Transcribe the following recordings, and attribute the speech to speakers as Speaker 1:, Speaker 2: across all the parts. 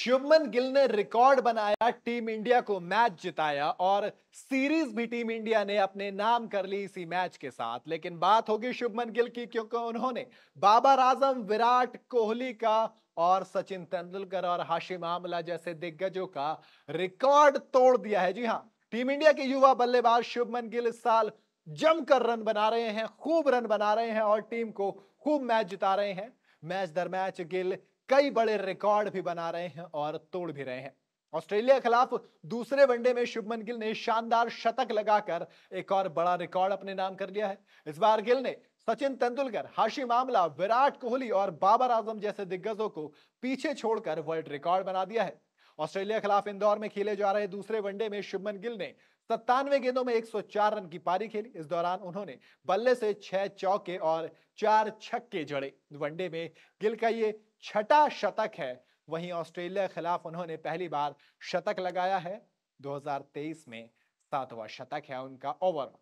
Speaker 1: शुभमन गिल ने रिकॉर्ड बनाया team India को मैच जिताया और सीरीज भी टीम इंडिया ने अपने नाम कर ली इसी मैच के साथ लेकिन बात होगी शुभमन गिल की क्योंकि उन्होंने बाबर आजम विराट कोहली का और सचिन तेंदुलकर और हाशिम आमला जैसे दिग्गजों का रिकॉर्ड तोड़ दिया है जी हाँ टीम इंडिया के युवा बल्लेबाज शुभमन गिल इस साल जमकर रन बना रहे हैं खूब रन बना रहे हैं और टीम को खूब मैच जिता रहे हैं मैच दर मैच गिल कई बड़े रिकॉर्ड भी बना रहे हैं और तोड़ भी रहे हैं ऑस्ट्रेलिया खिलाफ दूसरे वनडे में शुभमन गिल ने शानदार शतक लगाकर एक और बड़ा रिकॉर्ड अपने नाम कर लिया है इस बार गिल ने सचिन तेंदुलकर हाशी मामला विराट कोहली और बाबर आजम जैसे दिग्गजों को पीछे छोड़कर वर्ल्ड रिकॉर्ड बना दिया है ऑस्ट्रेलिया खिलाफ इंदौर में खेले जा रहे दूसरे वनडे में शुभमन गिल ने सत्तानवे गेंदों में 104 रन की पारी खेली इस दौरान उन्होंने बल्ले से छह चौके और चार छक्के जड़े वनडे में गिल का ये छठा शतक है वहीं ऑस्ट्रेलिया के खिलाफ उन्होंने पहली बार शतक लगाया है 2023 में सातवां शतक है उनका ओवर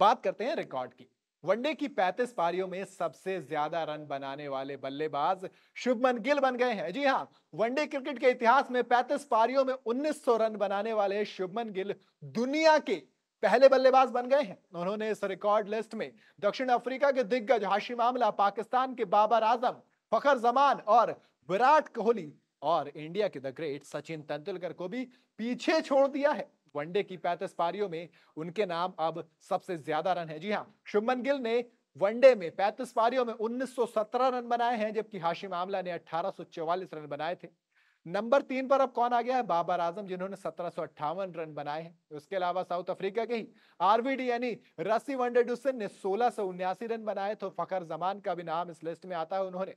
Speaker 1: बात करते हैं रिकॉर्ड की वनडे की 35 पारियों में सबसे ज्यादा रन बनाने वाले बल्लेबाज शुभमन गिल बन गए हैं जी हाँ वनडे क्रिकेट के इतिहास में 35 पारियों में 1900 रन बनाने वाले शुभमन गिल दुनिया के पहले बल्लेबाज बन गए हैं उन्होंने इस रिकॉर्ड लिस्ट में दक्षिण अफ्रीका के दिग्गज हाशिम आमला पाकिस्तान के बाबर आजम फखर जमान और विराट कोहली और इंडिया के द ग्रेट सचिन तेंदुलकर को भी पीछे छोड़ दिया है वनडे की पैंतीस पारियों में उनके नाम अब सबसे ज्यादा रन है जी हाँ शुभमन गिल ने वनडे में पैंतीस पारियों में 1917 रन बनाए हैं जबकि हाशिम आमला ने अठारह रन बनाए थे नंबर तीन पर अब कौन आ गया है बाबर आजम जिन्होंने सत्रह रन बनाए हैं उसके अलावा साउथ अफ्रीका के ही आरवीडी यानी रसी वनडे डुसन ने सोलह रन बनाए तो फखर जमान का भी नाम इस लिस्ट में आता है उन्होंने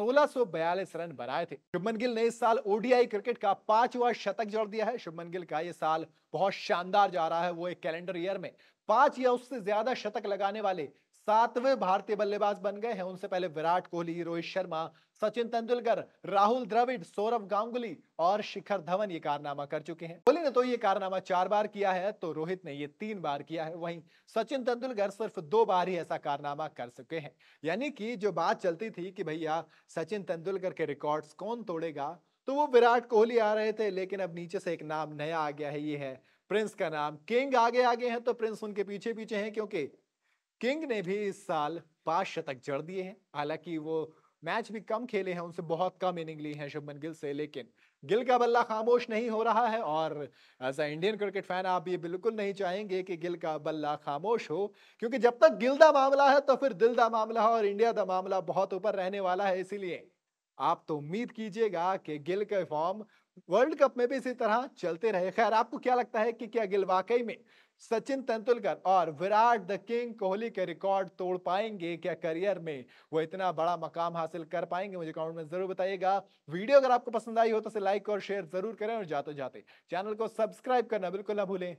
Speaker 1: 1642 रन बनाए थे शुभमन गिल ने इस साल ओडीआई क्रिकेट का पांचवा शतक जोड़ दिया है शुभमन गिल का ये साल बहुत शानदार जा रहा है वो एक कैलेंडर ईयर में पांच या उससे ज्यादा शतक लगाने वाले सातवें भारतीय बल्लेबाज बन गए हैं उनसे पहले विराट कोहली रोहित शर्मा सचिन तेंदुलकर राहुल द्रविड़ सौरभ गांगुली और शिखर धवन ये कारनामा कर चुके हैं कोहली ने तो ये कारनामा चार बार किया है तो रोहित ने ये तीन बार किया है वहीं सचिन तेंदुलकर सिर्फ दो बार ही ऐसा कारनामा कर चुके हैं यानी कि जो बात चलती थी कि भैया सचिन तेंदुलकर के रिकॉर्ड्स कौन तोड़ेगा तो वो विराट कोहली आ रहे थे लेकिन अब नीचे से एक नाम नया आ गया है ये है प्रिंस का नाम किंग आगे आगे हैं तो प्रिंस उनके पीछे पीछे हैं क्योंकि किंग ने भी इस साल पांच शतक जड़ दिए हैं हालांकि वो मैच भी कम खेले हैं उनसे बहुत कम इनिंग ली है शुभमन गिल से लेकिन गिल का बल्ला खामोश नहीं हो रहा है और as a Indian cricket fan आप ये बिल्कुल नहीं चाहेंगे कि गिल का बल्ला खामोश हो क्योंकि जब तक गिल दा मामला है तो फिर दिल दा मामला और इंडिया का मामला बहुत ऊपर रहने वाला है इसीलिए आप तो उम्मीद कीजिएगा कि गिल का फॉर्म वर्ल्ड कप में भी इसी तरह चलते रहे खैर आपको क्या लगता है कि क्या गिल वाकई में सचिन तेंदुलकर और विराट द किंग कोहली के रिकॉर्ड तोड़ पाएंगे क्या करियर में वो इतना बड़ा मकाम हासिल कर पाएंगे मुझे कमेंट में जरूर बताइएगा वीडियो अगर आपको पसंद आई हो तो इसे लाइक और शेयर जरूर करें और जाते जाते चैनल को सब्सक्राइब करना बिल्कुल ना भूलें